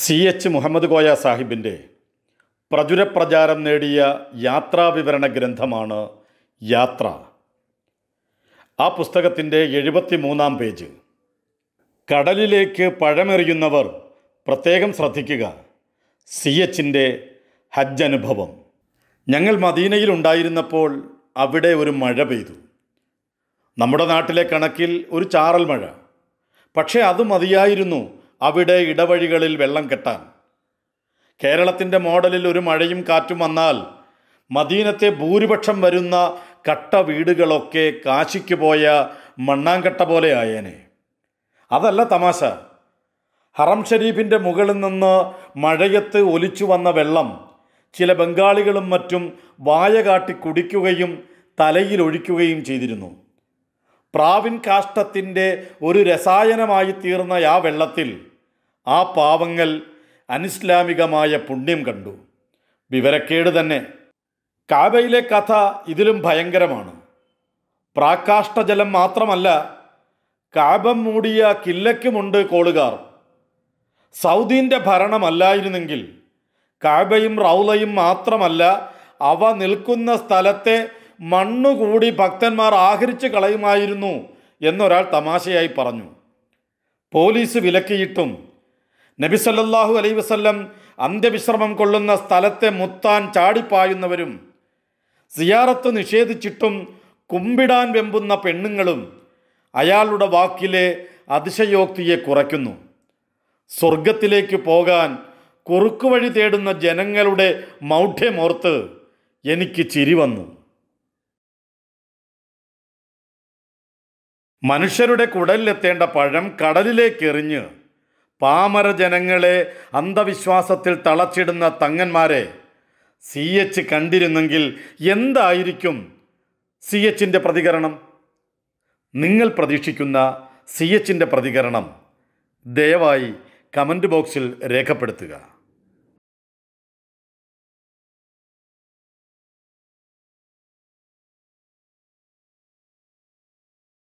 C H Muhammad Koya സാഹിബിൻ്റെ പ്രചുരപ്രചാരം നേടിയ യാത്രാവിവരണ ഗ്രന്ഥമാണ് യാത്ര ആ പുസ്തകത്തിൻ്റെ എഴുപത്തി മൂന്നാം പേജ് കടലിലേക്ക് പഴമെറിയുന്നവർ പ്രത്യേകം ശ്രദ്ധിക്കുക സി എച്ചിൻ്റെ ഹജ്ജ് അനുഭവം ഞങ്ങൾ മദീനയിൽ ഉണ്ടായിരുന്നപ്പോൾ അവിടെ ഒരു മഴ പെയ്തു നമ്മുടെ നാട്ടിലെ കണക്കിൽ ഒരു ചാറൽ മഴ പക്ഷേ അത് മതിയായിരുന്നു അവിടെ ഇടവഴികളിൽ വെള്ളം കെട്ടാൻ കേരളത്തിൻ്റെ മോഡലിൽ ഒരു മഴയും കാറ്റും വന്നാൽ മദീനത്തെ ഭൂരിപക്ഷം വരുന്ന കട്ട വീടുകളൊക്കെ കാശിക്ക് പോയ മണ്ണാങ്കട്ട പോലെ ആയേനെ അതല്ല തമാശ ഹറം ഷരീഫിൻ്റെ മുകളിൽ നിന്ന് മഴയത്ത് ഒലിച്ചു വന്ന വെള്ളം ചില ബംഗാളികളും മറ്റും വായ കാട്ടി കുടിക്കുകയും തലയിൽ ഒഴിക്കുകയും ചെയ്തിരുന്നു പ്രാവിൻ കാഷ്ടത്തിൻ്റെ ഒരു രസായനമായി തീർന്ന ആ വെള്ളത്തിൽ ആ പാവങ്ങൾ അനിസ്ലാമികമായ പുണ്യം കണ്ടു വിവരക്കേട് തന്നെ കാബയിലെ കഥ ഇതിലും ഭയങ്കരമാണ് പ്രാകാഷ്ഠജലം മാത്രമല്ല കാബം മൂടിയ കില്ലയ്ക്കുമുണ്ട് കോളുകാർ സൗദീൻ്റെ ഭരണമല്ലായിരുന്നെങ്കിൽ കാബയും റൗലയും മാത്രമല്ല അവ നിൽക്കുന്ന സ്ഥലത്തെ മണ്ണുകൂടി ഭക്തന്മാർ ആഹരിച്ച് കളയുമായിരുന്നു എന്നൊരാൾ തമാശയായി പറഞ്ഞു പോലീസ് വിലക്കിയിട്ടും നബിസല്ലാഹു അലൈ വസ്ല്ലം അന്ത്യവിശ്രമം കൊള്ളുന്ന സ്ഥലത്തെ മുത്താൻ ചാടിപ്പായുന്നവരും സിയാറത്ത് നിഷേധിച്ചിട്ടും കുമ്പിടാൻ വെമ്പുന്ന പെണ്ണുങ്ങളും അയാളുടെ വാക്കിലെ അതിശയോക്തിയെ കുറയ്ക്കുന്നു സ്വർഗത്തിലേക്ക് പോകാൻ കുറുക്കുവഴി തേടുന്ന ജനങ്ങളുടെ മൗഢ്യമോർത്ത് എനിക്ക് ചിരി വന്നു മനുഷ്യരുടെ കുടലിലെത്തേണ്ട പഴം കടലിലേക്കെറിഞ്ഞ് പാമര ജനങ്ങളെ അന്ധവിശ്വാസത്തിൽ തളച്ചിടുന്ന തങ്ങന്മാരെ സി എച്ച് കണ്ടിരുന്നെങ്കിൽ എന്തായിരിക്കും സി എച്ചിൻ്റെ പ്രതികരണം നിങ്ങൾ പ്രതീക്ഷിക്കുന്ന സി എച്ചിൻ്റെ പ്രതികരണം ദയവായി കമൻറ്റ് ബോക്സിൽ രേഖപ്പെടുത്തുക